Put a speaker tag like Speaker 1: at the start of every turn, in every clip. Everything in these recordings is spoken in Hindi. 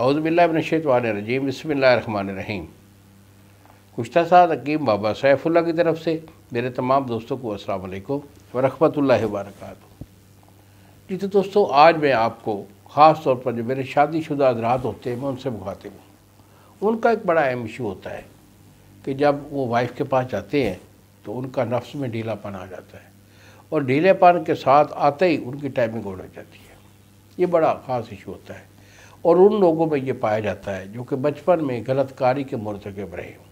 Speaker 1: अवज़बिल्लाशवानरजीम रहीम कुश्ता साद अकीम बाबा सैफुल्ला की तरफ से मेरे तमाम दोस्तों को अस्सलाम वालेकुम ला वरक जी तो दोस्तों आज मैं आपको ख़ास तौर पर जो मेरे शादीशुदा हजरात होते हैं मैं उनसे मुखातिब हूँ उनका एक बड़ा अहम इशू होता है कि जब वो वाइफ के पास जाते हैं तो उनका नफ्स में ढीलापन आ जाता है और ढीलेपन के साथ आते ही उनकी टाइमिंग उड़ जाती है ये बड़ा ख़ास इशू होता है और उन लोगों में ये पाया जाता है जो कि बचपन में गलत कार्य के मरतकब रहे हों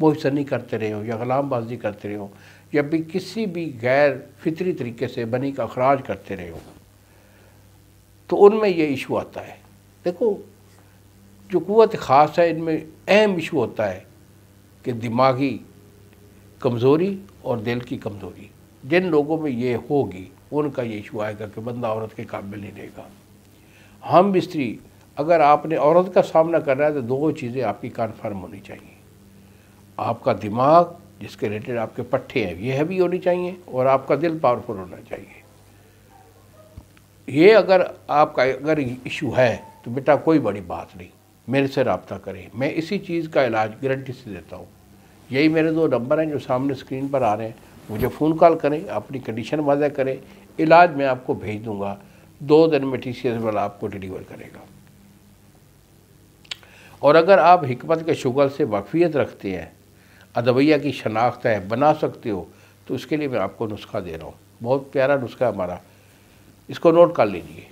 Speaker 1: मोहसनी करते रहे हों या गुलामबाजी करते रहे हों या भी किसी भी गैर फितरी तरीके से बनी का अखराज करते रहे हों तो उनमें ये इशू आता है देखो जो क़वत ख़ास है इनमें अहम इशू होता है कि दिमागी कमज़ोरी और दिल की कमज़ोरी जिन लोगों में ये होगी उनका ये इशू आएगा कि बंदा औरत के काबिल नहीं रहेगा हम स्त्री अगर आपने औरत का सामना करना है तो दो चीज़ें आपकी कन्फर्म होनी चाहिए आपका दिमाग जिसके रिलेटेड आपके पट्टे हैं ये हैवी होनी चाहिए और आपका दिल पावरफुल होना चाहिए ये अगर आपका अगर इशू है तो बेटा कोई बड़ी बात नहीं मेरे से रबता करें मैं इसी चीज़ का इलाज गारंटी से देता हूँ यही मेरे दो नंबर हैं जो सामने स्क्रीन पर आ रहे हैं मुझे फ़ोन कॉल करें अपनी कंडीशन वाजह करें इलाज मैं आपको भेज दूँगा दो दिन में टी सी एस वाला आपको डिलीवर करेगा और अगर आप हमत के शुगल से वाकफियत रखते हैं अदविया की शनाख्त है बना सकते हो तो उसके लिए मैं आपको नुस्खा दे रहा हूँ बहुत प्यारा नुस्खा है हमारा इसको नोट कर लीजिए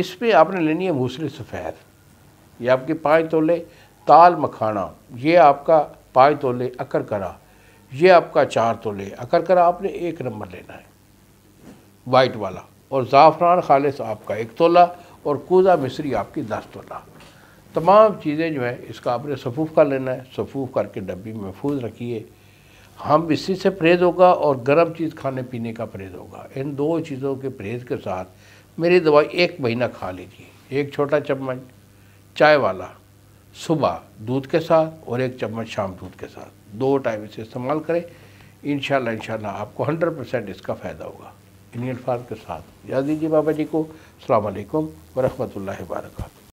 Speaker 1: इस पर आपने लेनी है मूसली सफ़ैद ये आपके पाँच तोले ताल मखाना ये आपका पाँच तोले अकर करा ये आपका चार तोले अकर करा आपने एक नंबर लेना है वाइट वाला और ज़ाफ़रान खालिश आपका एक तोला और कूदा मिस्री आपकी दस तोला तमाम चीज़ें जो है इसका आपने सफूफ कर लेना है सफूफ करके डब्बी महफूज रखिए हम इसी से परहेज़ होगा और गर्म चीज़ खाने पीने का परहेज़ होगा इन दो चीज़ों के परहेज़ के साथ मेरी दवाई एक महीना खा लीजिए एक छोटा चम्मच चाय वाला सुबह दूध के साथ और एक चम्मच शाम दूध के साथ दो टाइम इसे इस्तेमाल करें इन शाला आपको हंड्रेड परसेंट इसका फ़ायदा होगा इन्हीं अल्फाज के साथ याद दीजिए बाबा जी को अलैक्म वरहमल वर्का